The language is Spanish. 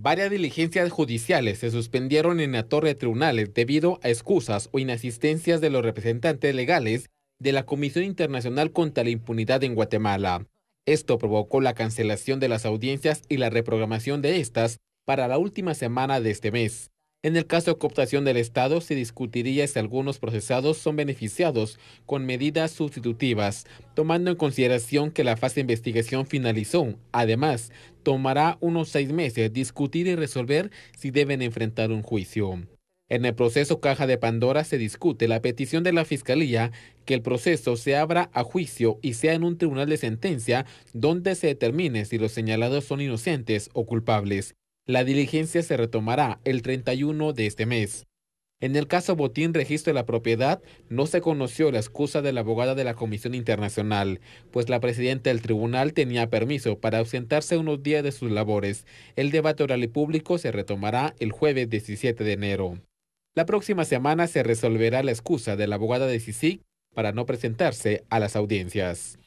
Varias diligencias judiciales se suspendieron en la torre de tribunales debido a excusas o inasistencias de los representantes legales de la Comisión Internacional contra la Impunidad en Guatemala. Esto provocó la cancelación de las audiencias y la reprogramación de estas para la última semana de este mes. En el caso de cooptación del Estado, se discutiría si algunos procesados son beneficiados con medidas sustitutivas, tomando en consideración que la fase de investigación finalizó. Además, tomará unos seis meses discutir y resolver si deben enfrentar un juicio. En el proceso Caja de Pandora se discute la petición de la Fiscalía que el proceso se abra a juicio y sea en un tribunal de sentencia donde se determine si los señalados son inocentes o culpables. La diligencia se retomará el 31 de este mes. En el caso Botín Registro de la Propiedad, no se conoció la excusa de la abogada de la Comisión Internacional, pues la presidenta del tribunal tenía permiso para ausentarse unos días de sus labores. El debate oral y público se retomará el jueves 17 de enero. La próxima semana se resolverá la excusa de la abogada de Sisi para no presentarse a las audiencias.